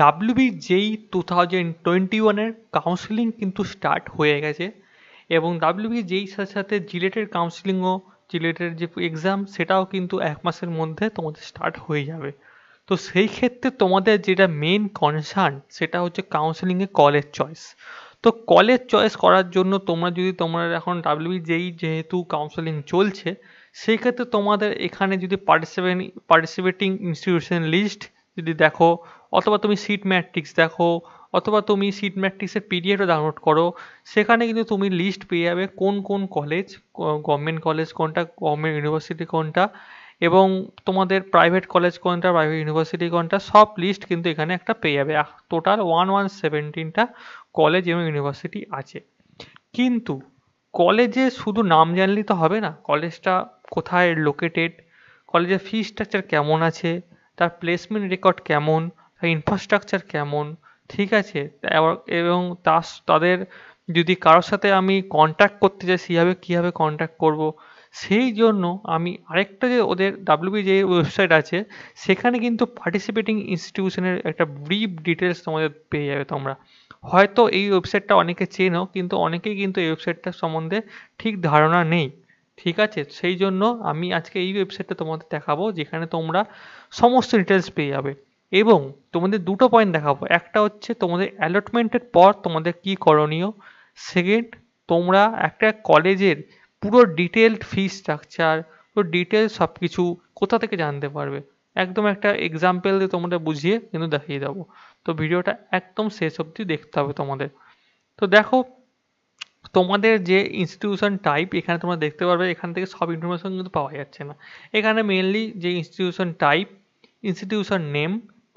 WBJEE two thousand twenty ওয়ানের counselling কিন্তু start হয়ে গেছে এবং ডাব্লিউবিজেই সাথে সাথে জিলেটের কাউন্সিলিংও জিলেটের যে এক্সাম সেটাও কিন্তু এক মাসের মধ্যে তোমাদের স্টার্ট হয়ে যাবে তো সেই ক্ষেত্রে তোমাদের যেটা মেন কনসার্ন সেটা হচ্ছে কাউন্সেলিংয়ে কলেজ চয়েস তো কলেজ চয়েস করার জন্য তোমরা যদি তোমরা এখন ডাব্লিউবিজেই যেহেতু কাউন্সেলিং চলছে সেই ক্ষেত্রে তোমাদের এখানে যদি পার্টিসিপেন্ট পার্টিসিপেটিং ইনস্টিটিউশন লিস্ট যদি দেখো অথবা তুমি সিট ম্যাট্রিক্স দেখো অথবা তুমি সিট ম্যাট্রিক্সের পিডিএফটা ডাউনলোড করো সেখানে কিন্তু তুমি লিস্ট পেয়ে যাবে কোন কোন কলেজ গভর্নমেন্ট কলেজ কোনটা গভর্নমেন্ট ইউনিভার্সিটি কোনটা এবং তোমাদের প্রাইভেট কলেজ কোনটা প্রাইভেট ইউনিভার্সিটি কোনটা সব লিস্ট কিন্তু এখানে একটা পেয়ে যাবে টোটাল ওয়ান ওয়ান সেভেন্টিনটা কলেজ এবং ইউনিভার্সিটি আছে কিন্তু কলেজে শুধু নাম জানলেই তো হবে না কলেজটা কোথায় লোকেটেড কলেজের ফি স্ট্রাকচার কেমন আছে তার প্লেসমেন্ট রেকর্ড কেমন ইনফ্রাস্ট্রাকচার কেমন ঠিক আছে এবং তার তাদের যদি কারোর সাথে আমি কন্ট্যাক্ট করতে চাই সেভাবে কীভাবে কন্ট্যাক্ট করব সেই জন্য আমি আরেকটা যে ওদের ডাব্লিউবি যে ওয়েবসাইট আছে সেখানে কিন্তু পার্টিসিপেটিং ইনস্টিটিউশনের একটা ব্রিফ ডিটেলস তোমাদের পেয়ে যাবে তোমরা হয়তো এই ওয়েবসাইটটা অনেকে চেনো কিন্তু অনেকেই কিন্তু এই ওয়েবসাইটটার সম্বন্ধে ঠিক ধারণা নেই ঠিক আছে সেই জন্য আমি আজকে এই ওয়েবসাইটটা তোমাদের দেখাবো যেখানে তোমরা সমস্ত ডিটেলস পেয়ে যাবে এবং তোমাদের দুটো পয়েন্ট দেখাবো একটা হচ্ছে তোমাদের অ্যালটমেন্টের পর তোমাদের কি করণীয় সেকেন্ড তোমরা একটা কলেজের পুরো ডিটেলড ফি স্ট্রাকচার পুরো ডিটেল সব কিছু কোথা থেকে জানতে পারবে একদম একটা এক্সাম্পল দিয়ে তোমরা বুঝিয়ে কিন্তু দেখিয়ে দেবো তো ভিডিওটা একদম শেষ অবধি দেখতে হবে তোমাদের তো দেখো তোমাদের যে ইনস্টিটিউশন টাইপ এখানে তোমরা দেখতে পারবে এখান থেকে সব ইনফরমেশন কিন্তু পাওয়া যাচ্ছে না এখানে মেনলি যে institution type institution name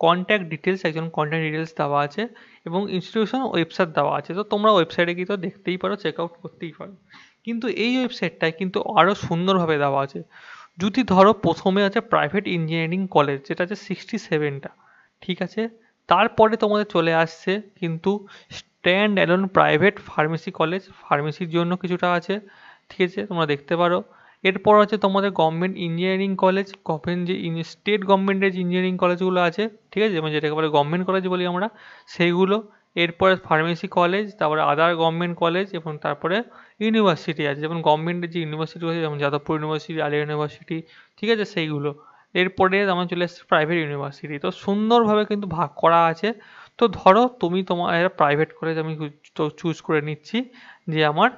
contact details একজন কন্ট্যাক্ট ডিটেলস দেওয়া আছে এবং ইনস্টিটিউশন ওয়েবসাইট দেওয়া আছে তো তোমরা ওয়েবসাইটে গিয়ে তো দেখতেই পারো চেক আউট করতেই পারো কিন্তু এই ওয়েবসাইটটায় কিন্তু আরও সুন্দরভাবে দেওয়া আছে যদি ধরো প্রথমে আছে প্রাইভেট ইঞ্জিনিয়ারিং কলেজ যেটা আছে সিক্সটি সেভেনটা ঠিক আছে তারপরে তোমাদের চলে আসছে কিন্তু stand alone private pharmacy college ফার্মেসির জন্য কিছুটা আছে ঠিক আছে তোমরা দেখতে পারো এরপর আছে তোমাদের গভর্নমেন্ট ইঞ্জিনিয়ারিং কলেজ গভর্নমেন্ট যে স্টেট গভর্নমেন্টের যে ইঞ্জিনিয়ারিং কলেজগুলো আছে ঠিক আছে মানে যেটাকে বলে গভর্নমেন্ট কলেজ বলি আমরা সেইগুলো এরপরে ফার্মেসি কলেজ তারপরে আদার গভর্নমেন্ট কলেজ এবং তারপরে ইউনিভার্সিটি আছে যেমন গভর্নমেন্টের যে ইউনিভার্সিটি আছে যেমন যাদবপুর ইউনিভার্সিটি আলিয়া ইউনিভার্সিটি ঠিক আছে সেইগুলো এরপরে আমার চলে এসছে প্রাইভেট ইউনিভার্সিটি তো সুন্দরভাবে কিন্তু ভাগ করা আছে তো ধরো তুমি তোমার প্রাইভেট কলেজ আমি চুজ করে নিচ্ছি যে আমার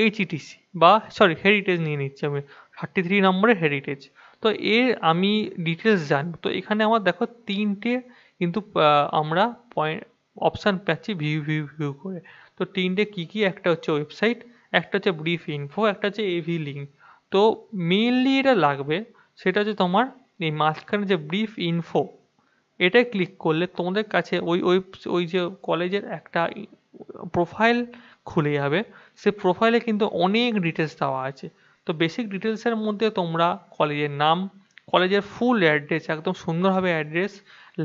এইচইটিসি বা সরি হেরিটেজ নিয়ে নিচ্ছি আমি থার্টি থ্রি নম্বরে হেরিটেজ তো এর আমি ডিটেলস জানি তো এখানে আমার দেখো তিনটে কিন্তু আমরা পয়েন্ট অপশান পাচ্ছি ভিউ ভিউ ভিউ করে তো তিনটে কী কী একটা হচ্ছে ওয়েবসাইট একটা হচ্ছে ব্রিফ ইনফো একটা হচ্ছে এভি লিঙ্ক তো মেনলি এটা লাগবে সেটা হচ্ছে তোমার এই মাঝখানে যে ব্রিফ ইনফো এটায় ক্লিক করলে তোমাদের কাছে ওই ওই ওই যে কলেজের একটা প্রোফাইল খুলে যাবে সে প্রোফাইলে কিন্তু অনেক ডিটেলস দেওয়া আছে তো বেসিক ডিটেলসের মধ্যে তোমরা কলেজের নাম কলেজের ফুল অ্যাড্রেস একদম সুন্দরভাবে অ্যাড্রেস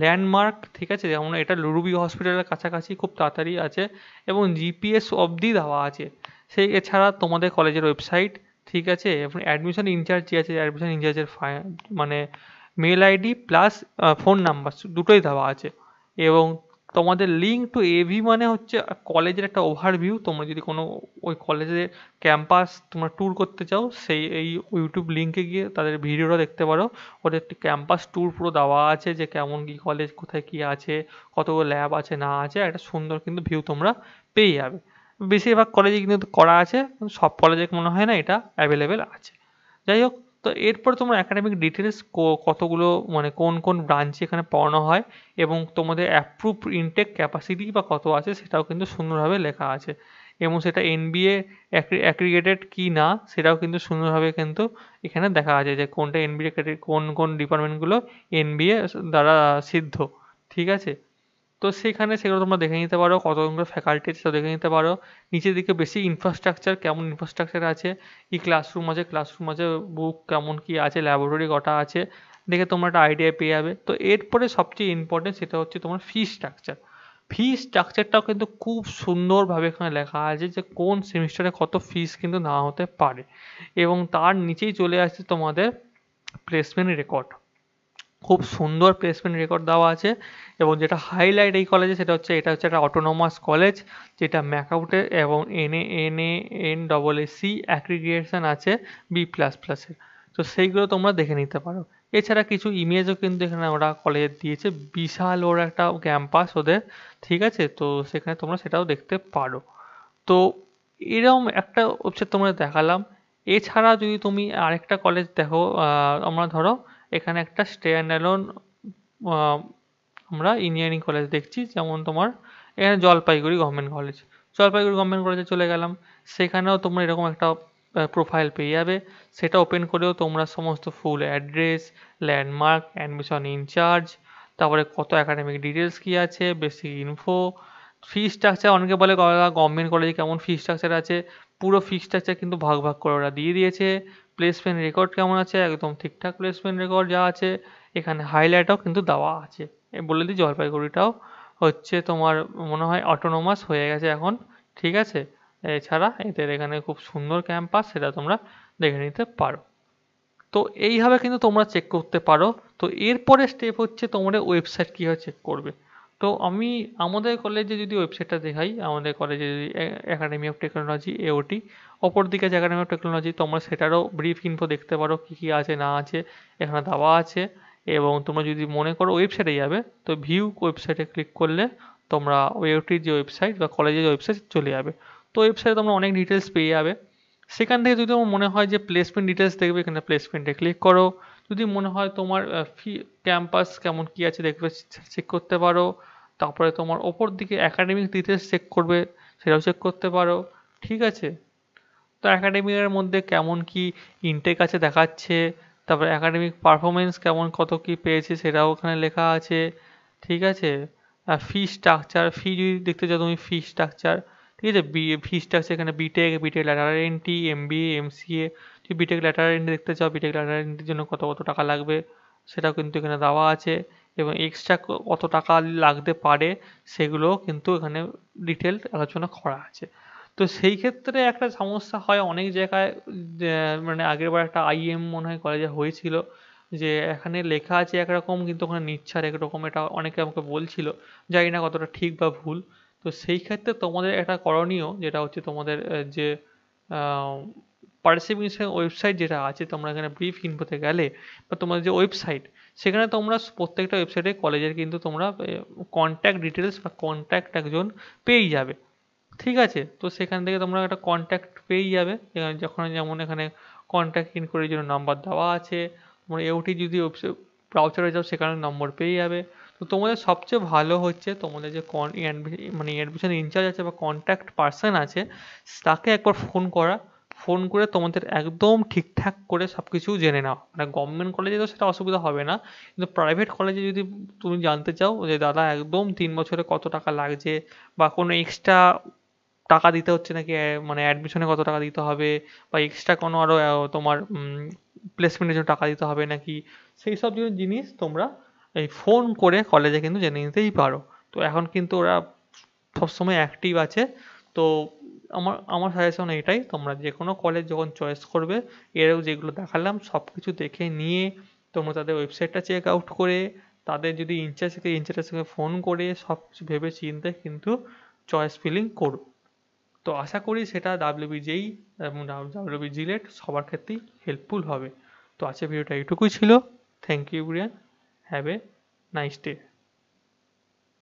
ল্যান্ডমার্ক ঠিক আছে যেমন এটা লুরুবি হসপিটালের কাছাকাছি খুব তাড়াতাড়ি আছে এবং জিপিএস অবধি দেওয়া আছে সেই এছাড়া তোমাদের কলেজের ওয়েবসাইট ঠিক আছে এবং অ্যাডমিশন ইনচার্জ যে আছে অ্যাডমিশন ইনচার্জের মানে mail ID plus phone number দুটোই দেওয়া আছে এবং তোমাদের লিঙ্ক টু এভি মানে হচ্ছে কলেজের একটা ওভারভিউ তোমরা যদি কোনো ওই কলেজের ক্যাম্পাস তোমরা ট্যুর করতে চাও সেই এই ইউটিউব লিঙ্কে গিয়ে তাদের ভিডিওটা দেখতে পারো ওদের একটি ক্যাম্পাস ট্যুর পুরো দেওয়া আছে যে কেমন কী কলেজ কোথায় কী আছে কতগুলো ল্যাব আছে না আছে একটা সুন্দর কিন্তু ভিউ তোমরা পেয়ে যাবে বেশিরভাগ কলেজে কিন্তু করা আছে সব কলেজে মনে হয় না এটা অ্যাভেলেবেল আছে যাই হোক তো এরপর তোমরা একাডেমিক ডিটেলস কতগুলো মানে কোন কোন ব্রাঞ্চে এখানে পড়ানো হয় এবং তোমাদের অ্যাপ্রুভ ইনটেক ক্যাপাসিটি বা কত আছে সেটাও কিন্তু সুন্দরভাবে লেখা আছে এবং সেটা এনবিএ অ্যাক্রিগেটেড কি না সেটাও কিন্তু সুন্দরভাবে কিন্তু এখানে দেখা আছে যে কোনটা এনবিএ কোন কোন ডিপার্টমেন্টগুলো এনবিএ দ্বারা সিদ্ধ ঠিক আছে তো সেখানে সেগুলো তোমরা দেখে নিতে পারো কত ফ্যাকাল্টি সেটা দেখে নিতে পারো নিচের দিকে বেশি ইনফ্রাস্ট্রাকচার কেমন ইনফ্রাস্ট্রাকচার আছে ই ক্লাসরুম আছে ক্লাসরুম আছে বুক কেমন কী আছে ল্যাবরেটরি কটা আছে দেখে তোমরা একটা আইডিয়া পেয়ে যাবে তো এরপরে সবচেয়ে ইম্পর্টেন্ট সেটা হচ্ছে তোমার ফি স্ট্রাকচার ফি স্ট্রাকচারটাও কিন্তু খুব সুন্দরভাবে এখানে লেখা আছে যে কোন সেমিস্টারে কত ফিস কিন্তু না হতে পারে এবং তার নিচেই চলে আসছে তোমাদের প্লেসমেন্ট রেকর্ড খুব সুন্দর প্লেসমেন্ট রেকর্ড দেওয়া আছে এবং যেটা হাইলাইট এই কলেজে সেটা হচ্ছে এটা হচ্ছে একটা অটোনোমাস কলেজ যেটা ম্যাকাউটে এবং N A N A N double A C accreditation আছে বি প্লাস প্লাসের তো সেইগুলো তোমরা দেখে নিতে পারো এছাড়া কিছু ইমেজও কিন্তু এখানে ওরা কলেজের দিয়েছে বিশাল ওর একটা ক্যাম্পাস ওদের ঠিক আছে তো সেখানে তোমরা সেটাও দেখতে পারো তো এরকম একটা ওয়েবসাইট তোমরা দেখালাম এছাড়া যদি তুমি আরেকটা কলেজ দেখো আমরা ধরো এখানে একটা স্ট্যান্ড অ্যালোন আমরা ইঞ্জিনিয়ারিং কলেজ দেখছি যেমন তোমার এখানে Jalpaiguri government college Jalpaiguri government কলেজে চলে গেলাম সেখানেও তোমরা এরকম একটা প্রোফাইল পেয়ে যাবে সেটা ওপেন করেও তোমরা সমস্ত full address landmark admission incharge তারপরে কত একাডেমিক ডিটেলস কী আছে বেসিক ইনফো ফি স্ট্রাকচার অনেকে বলে গভর্নমেন্ট কলেজে কেমন ফি স্ট্রাকচার আছে পুরো ফি স্ট্রাকচার কিন্তু ভাগ ভাগ করে ওরা দিয়ে দিয়েছে প্লেসমেন্ট রেকর্ড কেমন আছে একদম ঠিকঠাক প্লেসমেন্ট রেকর্ড যা আছে এখানে হাইলাইটও কিন্তু দেওয়া আছে বলে দিই জলপাইগুড়িটাও হচ্ছে তোমার মনে হয় অটোনোমাস হয়ে গেছে এখন ঠিক আছে এছাড়া এদের এখানে খুব সুন্দর ক্যাম্পাস সেটা তোমরা দেখে নিতে পারো তো এইভাবে কিন্তু তোমরা চেক করতে পারো তো এরপরে স্টেপ হচ্ছে তোমাদের ওয়েবসাইট কীভাবে চেক করবে তো আমি আমাদের কলেজে যদি ওয়েবসাইটটা দেখাই আমাদের কলেজে যদি একাডেমি অফ টেকনোলজি এওটি অপরদিকে জায়গানামা টেকনোলজি তোমরা সেটারও ব্রিফ ইনফো দেখতে পারো কী কী আছে না আছে এখানে দেওয়া আছে এবং তোমরা যদি মনে করো ওয়েবসাইটে যাবে তো ভিউ ওয়েবসাইটে ক্লিক করলে তোমরা ওয়েবটির যে ওয়েবসাইট বা কলেজের ওয়েবসাইট চলে যাবে তো ওয়েবসাইটে তোমরা অনেক ডিটেলস পেয়ে যাবে সেখান থেকে যদি তোমার মনে হয় যে প্লেসমেন্ট ডিটেলস দেখবে এখানে প্লেসমেন্টে ক্লিক করো যদি মনে হয় তোমার ফি ক্যাম্পাস কেমন কী আছে দেখবে চেক করতে পারো তারপরে তোমার ওপর দিকে অ্যাকাডেমিক ডিটেলস চেক করবে সেটাও চেক করতে পারো ঠিক আছে তো অ্যাকাডেমির মধ্যে কেমন কি ইনটেক আছে দেখাচ্ছে তারপর অ্যাকাডেমিক পারফরমেন্স কেমন কত কি পেয়েছে সেটাও ওখানে লেখা আছে ঠিক আছে আর ফি স্ট্রাকচার ফি যদি দেখতে চাও তুমি ফি স্ট্রাকচার ঠিক আছে বি ফি স্ট্রাকচার এখানে BTech BTech lateral M C A তুমি বিটেক ল্যাটার এন্ট্রি দেখতে চাও বিটেক ল্যাটার এন্ট্রির জন্য কত কত টাকা লাগবে সেটাও কিন্তু এখানে দেওয়া আছে এবং এক্সট্রা কত টাকা লাগতে পারে সেগুলো কিন্তু এখানে ডিটেল আলোচনা করা আছে তো সেই ক্ষেত্রে একটা সমস্যা হয় অনেক জায়গায় মানে আগেরবার একটা আইএম মনে হয় কলেজে হয়েছিল যে এখানে লেখা আছে একরকম কিন্তু ওখানে নিচ্ছে আর একরকম এটা অনেকে আমাকে বলছিল জানি না কতটা ঠিক বা ভুল তো সেই ক্ষেত্রে তোমাদের একটা করণীয় যেটা হচ্ছে তোমাদের যে পার্টিসিপেশন ওয়েবসাইট যেটা আছে তোমরা এখানে ব্রিফ ইনফোতে গেলে বা তোমাদের যে ওয়েবসাইট সেখানে তোমরা প্রত্যেকটা ওয়েবসাইটে কলেজের কিন্তু তোমরা কন্ট্যাক্ট ডিটেলস বা কন্ট্যাক্ট একজন পেয়ে যাবে ঠিক আছে তো সেখান থেকে তোমরা একটা কন্ট্যাক্ট পেয়েই যাবে এখানে যখন যেমন এখানে কন্ট্যাক্ট ইন করে জন্য নাম্বার দেওয়া আছে তোমরা এওটি যদি ব্রাউচারে যাও সেখানে নম্বর পেয়ে যাবে তো তোমাদের সবচেয়ে ভালো হচ্ছে তোমাদের যে কন মানে অ্যাডমিশন ইনচার্জ আছে বা কন্ট্যাক্ট পার্সন আছে তাকে একবার ফোন করা ফোন করে তোমাদের একদম ঠিকঠাক করে সব কিছু জেনে নাও মানে গভর্নমেন্ট কলেজে তো সেটা অসুবিধা হবে না কিন্তু প্রাইভেট কলেজে যদি তুমি জানতে চাও যে দাদা একদম তিন বছরে কত টাকা লাগছে বা কোনো এক্সট্রা টাকা দিতে হচ্ছে নাকি মানে অ্যাডমিশনে কত টাকা দিতে হবে বা এক্সট্রা কোনো আরও তোমার প্লেসমেন্টের জন্য টাকা দিতে হবে নাকি সেই সব জিনিস তোমরা এই ফোন করে কলেজে কিন্তু জেনে নিতেই পারো তো এখন কিন্তু ওরা সবসময় অ্যাক্টিভ আছে তো আমার আমার সাজেশন এটাই তোমরা যে কোনো কলেজ যখন চয়েস করবে এরও যেগুলো দেখালাম সব কিছু দেখে নিয়ে তোমরা তাদের ওয়েবসাইটটা চেক আউট করে তাদের যদি ইনচার্জ থেকে ইনচার্জের সঙ্গে ফোন করে সব কিছু ভেবে চিন্তে কিন্তু চয়েস ফিলিং করো তো আশা করি সেটা ডাব্লিউবিজেই এবং ডাব্লিউবি জিলেট সবার ক্ষেত্রেই হেল্পফুল হবে তো আজকের ভিডিওটা এইটুকুই ছিল thank you Brian have a nice day